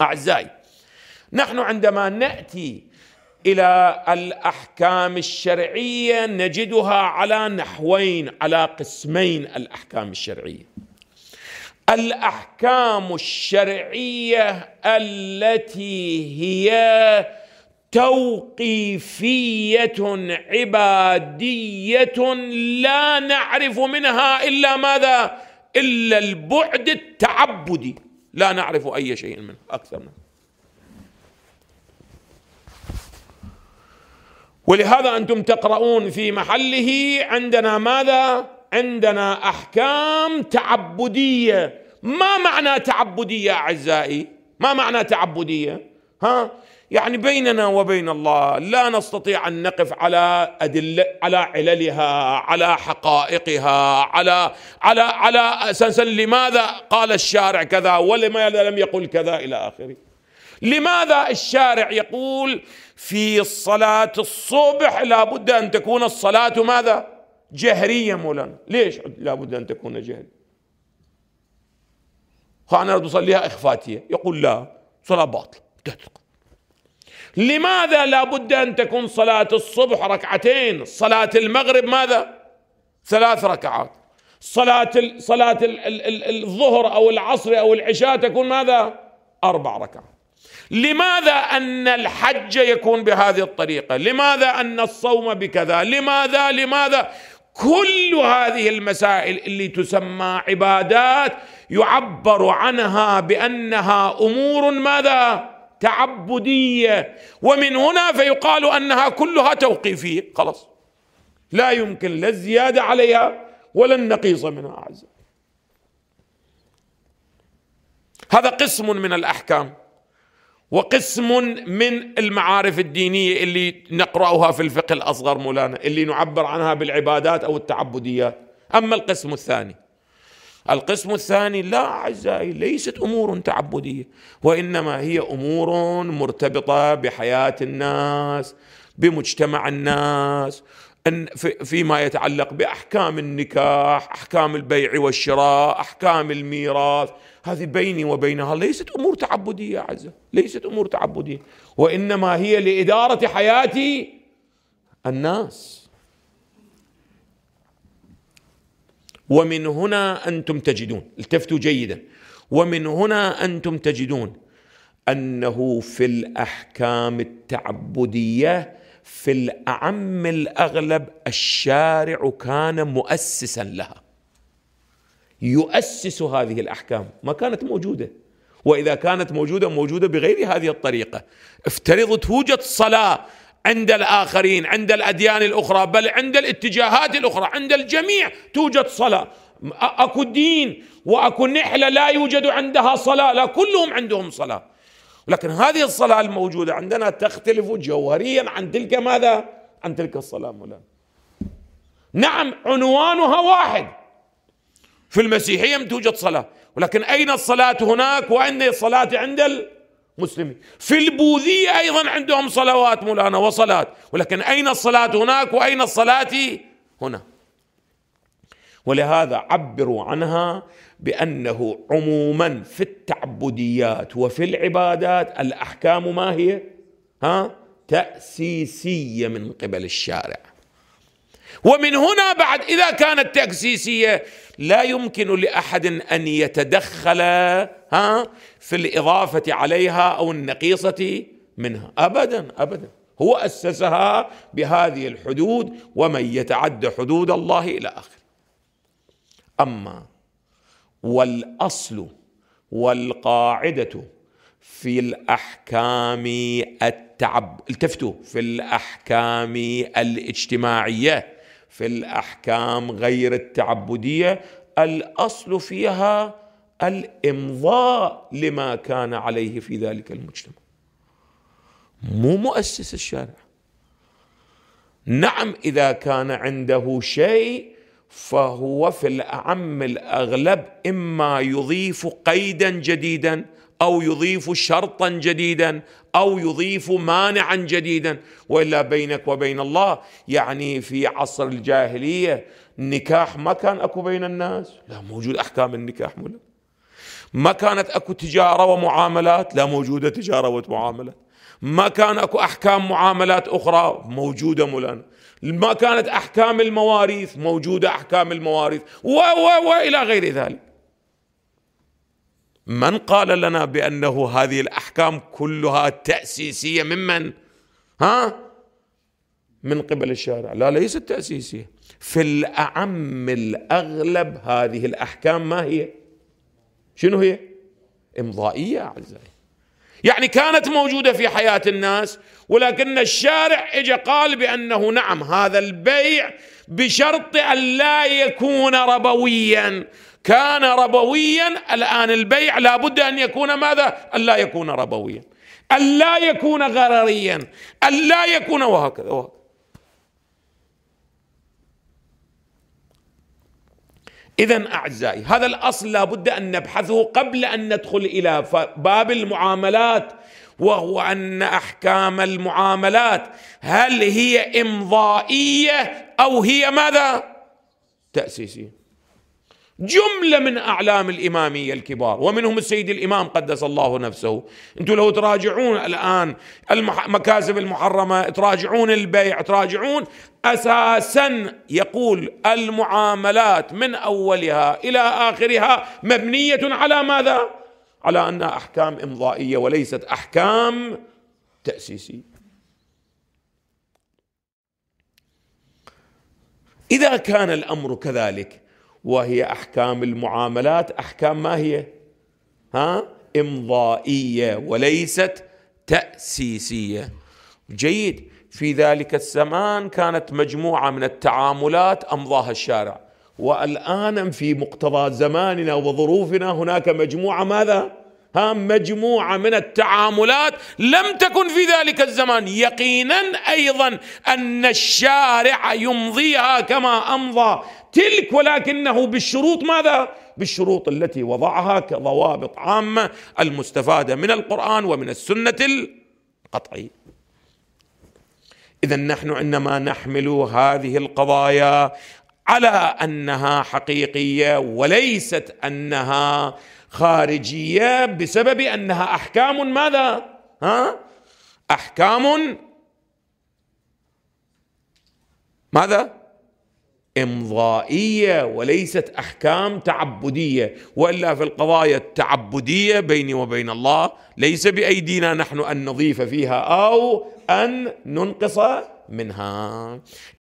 أعزائي نحن عندما نأتي إلى الأحكام الشرعية نجدها على نحوين على قسمين الأحكام الشرعية الأحكام الشرعية التي هي توقيفيه عباديه لا نعرف منها الا ماذا الا البعد التعبدي لا نعرف أي شيء منه أكثر منه ولهذا أنتم تقرؤون في محله عندنا ماذا؟ عندنا أحكام تعبدية ما معنى تعبدية أعزائي؟ ما معنى تعبدية؟ ها يعني بيننا وبين الله لا نستطيع ان نقف على ادله على عللها على حقائقها على على على اساسا لماذا قال الشارع كذا ولماذا لم يقل كذا الى اخره لماذا الشارع يقول في صلاه الصبح لابد ان تكون الصلاه ماذا جهريه مولانا ليش لابد ان تكون جهريه انا اريد اصليها اخفاتيه يقول لا صلاه باطله تدق لماذا لابد أن تكون صلاة الصبح ركعتين صلاة المغرب ماذا ثلاث ركعات صلاة صلاة الظهر أو العصر أو العشاء تكون ماذا أربع ركعات لماذا أن الحج يكون بهذه الطريقة لماذا أن الصوم بكذا لماذا لماذا كل هذه المسائل اللي تسمى عبادات يعبر عنها بأنها أمور ماذا تعبديه ومن هنا فيقال انها كلها توقيفيه خلاص لا يمكن لا الزياده عليها ولا النقيص منها اعز هذا قسم من الاحكام وقسم من المعارف الدينيه اللي نقراها في الفقه الاصغر مولانا اللي نعبر عنها بالعبادات او التعبديات اما القسم الثاني القسم الثاني لا أعزائي ليست أمور تعبدية وإنما هي أمور مرتبطة بحياة الناس بمجتمع الناس فيما يتعلق باحكام النكاح، احكام البيع والشراء، احكام الميراث، هذه بيني وبينها ليست امور تعبديه اعزائي، ليست امور تعبديه، وانما هي لاداره حياه الناس. ومن هنا أنتم تجدون التفتوا جيدا ومن هنا أنتم تجدون أنه في الأحكام التعبدية في الأعم الأغلب الشارع كان مؤسسا لها يؤسس هذه الأحكام ما كانت موجودة وإذا كانت موجودة موجودة بغير هذه الطريقة افترض توجد صلاة عند الآخرين عند الأديان الأخرى بل عند الاتجاهات الأخرى عند الجميع توجد صلاة أكو دين وأكو نحلة لا يوجد عندها صلاة لا كلهم عندهم صلاة لكن هذه الصلاة الموجودة عندنا تختلف جوهريا عن تلك ماذا؟ عن تلك الصلاة مولانا نعم عنوانها واحد في المسيحية توجد صلاة ولكن أين الصلاة هناك وأين الصلاة عند مسلمين في البوذية أيضا عندهم صلوات مولانا وصلاة ولكن أين الصلاة هناك وأين الصلاة هنا ولهذا عبروا عنها بأنه عموما في التعبديات وفي العبادات الأحكام ما هي ها تأسيسية من قبل الشارع ومن هنا بعد إذا كانت تأسيسية لا يمكن لأحد أن يتدخل ها في الإضافة عليها أو النقيصة منها أبدا أبدا هو أسسها بهذه الحدود ومن يتعد حدود الله إلى آخره أما والأصل والقاعدة في الأحكام التعب التفتوا في الأحكام الاجتماعية في الاحكام غير التعبديه الاصل فيها الامضاء لما كان عليه في ذلك المجتمع مو مؤسس الشارع نعم اذا كان عنده شيء فهو في الأعم الأغلب إما يضيف قيدا جديدا أو يضيف شرطا جديدا أو يضيف مانعا جديدا وإلا بينك وبين الله يعني في عصر الجاهلية نكاح ما كان أكو بين الناس لا موجود أحكام النكاح ملا ما كانت أكو تجارة ومعاملات لا موجودة تجارة ومعاملات ما كان اكو احكام معاملات اخرى موجوده مولانا ما كانت احكام المواريث موجوده احكام المواريث و و والى غير ذلك من قال لنا بانه هذه الاحكام كلها تاسيسيه ممن ها من قبل الشارع لا ليست تاسيسيه في الاعم الاغلب هذه الاحكام ما هي شنو هي امضائيه اعزائي يعني كانت موجودة في حياة الناس ولكن الشارع اجى قال بأنه نعم هذا البيع بشرط أن لا يكون ربويا كان ربويا الآن البيع لابد أن يكون ماذا أن لا يكون ربويا أن لا يكون غرريا أن لا يكون وهكذا, وهكذا إذا أعزائي هذا الأصل لابد أن نبحثه قبل أن ندخل إلى باب المعاملات وهو أن أحكام المعاملات هل هي إمضائية أو هي ماذا؟ تأسيسية جملة من أعلام الإمامية الكبار ومنهم السيد الإمام قدس الله نفسه أنتم لو تراجعون الآن المكاسب المحرمة تراجعون البيع تراجعون أساسا يقول المعاملات من أولها إلى آخرها مبنية على ماذا؟ على أنها أحكام إمضائية وليست أحكام تأسيسية إذا كان الأمر كذلك وهي احكام المعاملات احكام ما هي ها امضائيه وليست تاسيسيه جيد في ذلك الزمان كانت مجموعه من التعاملات امضاها الشارع والان في مقتضى زماننا وظروفنا هناك مجموعه ماذا ها مجموعه من التعاملات لم تكن في ذلك الزمان يقينا ايضا ان الشارع يمضيها كما امضى تلك ولكنه بالشروط ماذا؟ بالشروط التي وضعها كضوابط عامه المستفاده من القران ومن السنه القطعيه. اذا نحن عندما نحمل هذه القضايا على انها حقيقيه وليست انها خارجيه بسبب انها احكام ماذا؟ ها؟ احكام ماذا؟ امضائيه وليست احكام تعبديه والا في القضايا التعبديه بيني وبين الله ليس بايدينا نحن ان نضيف فيها او ان ننقص منها